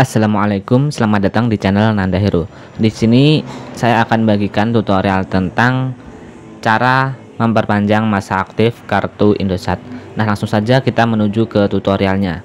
Assalamualaikum, selamat datang di channel Nanda Hero. Di sini saya akan bagikan tutorial tentang cara memperpanjang masa aktif kartu Indosat. Nah, langsung saja kita menuju ke tutorialnya.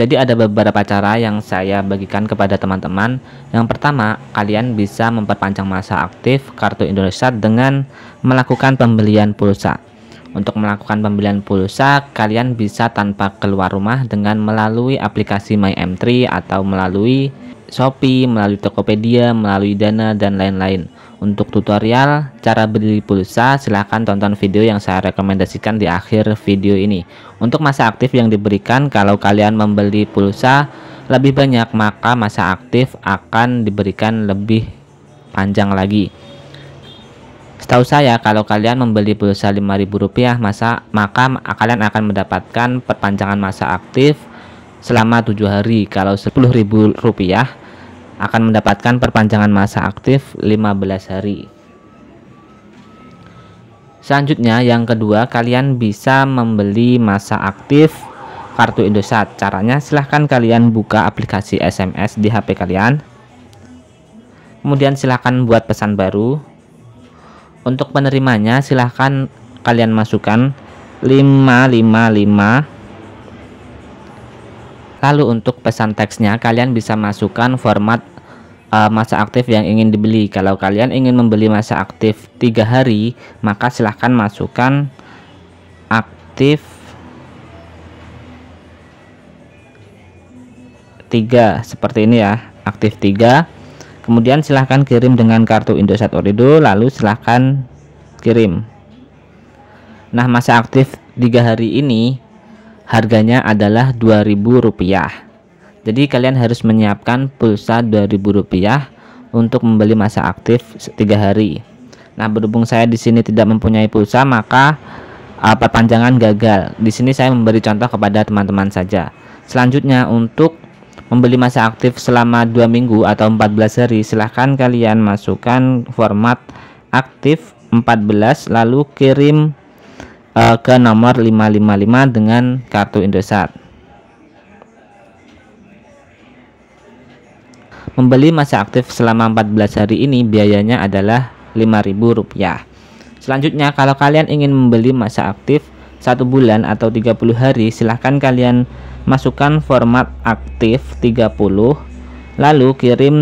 Jadi ada beberapa cara yang saya bagikan kepada teman-teman. Yang pertama, kalian bisa memperpanjang masa aktif kartu Indosat dengan melakukan pembelian pulsa. Untuk melakukan pembelian pulsa, kalian bisa tanpa keluar rumah dengan melalui aplikasi MyM3 atau melalui Shopee, melalui Tokopedia, melalui Dana, dan lain-lain. Untuk tutorial cara beli pulsa, silahkan tonton video yang saya rekomendasikan di akhir video ini. Untuk masa aktif yang diberikan, kalau kalian membeli pulsa lebih banyak, maka masa aktif akan diberikan lebih panjang lagi. Setahu saya kalau kalian membeli pulsa Rp5.000 masa maka kalian akan mendapatkan perpanjangan masa aktif selama tujuh hari. Kalau Rp10.000 akan mendapatkan perpanjangan masa aktif 15 hari. Selanjutnya yang kedua kalian bisa membeli masa aktif kartu Indosat. Caranya silahkan kalian buka aplikasi SMS di HP kalian. Kemudian silahkan buat pesan baru untuk penerimanya silahkan kalian masukkan 555 Lalu untuk pesan teksnya kalian bisa masukkan format uh, masa aktif yang ingin dibeli Kalau kalian ingin membeli masa aktif tiga hari maka silahkan masukkan aktif 3 seperti ini ya aktif 3 kemudian silahkan kirim dengan kartu Indosat Orido lalu silahkan kirim nah masa aktif tiga hari ini harganya adalah Rp2.000 jadi kalian harus menyiapkan pulsa Rp2.000 untuk membeli masa aktif tiga hari nah berhubung saya di sini tidak mempunyai pulsa maka uh, perpanjangan gagal di sini saya memberi contoh kepada teman-teman saja selanjutnya untuk membeli masa aktif selama dua minggu atau 14 hari silahkan kalian masukkan format aktif 14 lalu kirim uh, ke nomor 555 dengan kartu Indosat membeli masa aktif selama 14 hari ini biayanya adalah rp rupiah. selanjutnya kalau kalian ingin membeli masa aktif satu bulan atau 30 hari silahkan kalian masukkan format aktif 30 lalu kirim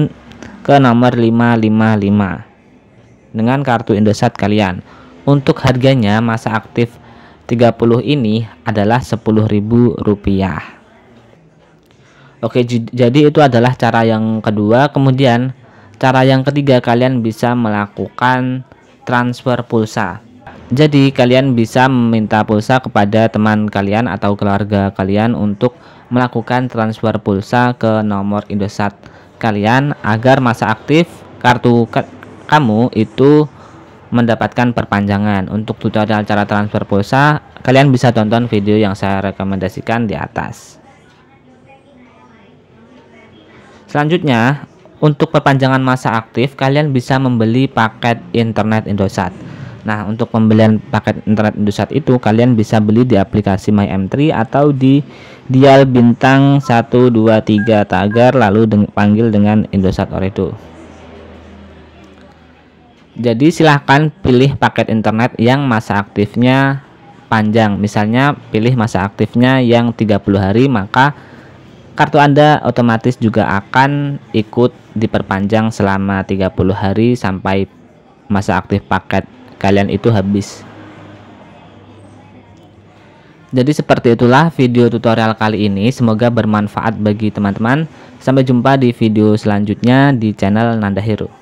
ke nomor 555 dengan kartu Indosat kalian untuk harganya masa aktif 30 ini adalah Rp10.000 Oke jadi itu adalah cara yang kedua kemudian cara yang ketiga kalian bisa melakukan transfer pulsa jadi kalian bisa meminta pulsa kepada teman kalian atau keluarga kalian untuk melakukan transfer pulsa ke nomor Indosat kalian agar masa aktif kartu ka kamu itu mendapatkan perpanjangan. Untuk tutorial cara transfer pulsa, kalian bisa tonton video yang saya rekomendasikan di atas. Selanjutnya, untuk perpanjangan masa aktif, kalian bisa membeli paket internet Indosat. Nah, untuk pembelian paket internet Indosat itu kalian bisa beli di aplikasi MyM3 atau di dial bintang 123 tagar lalu deng panggil dengan Indosat Oredo. Jadi silahkan pilih paket internet yang masa aktifnya panjang. Misalnya pilih masa aktifnya yang 30 hari, maka kartu Anda otomatis juga akan ikut diperpanjang selama 30 hari sampai masa aktif paket kalian itu habis jadi seperti itulah video tutorial kali ini semoga bermanfaat bagi teman-teman sampai jumpa di video selanjutnya di channel Nanda Hero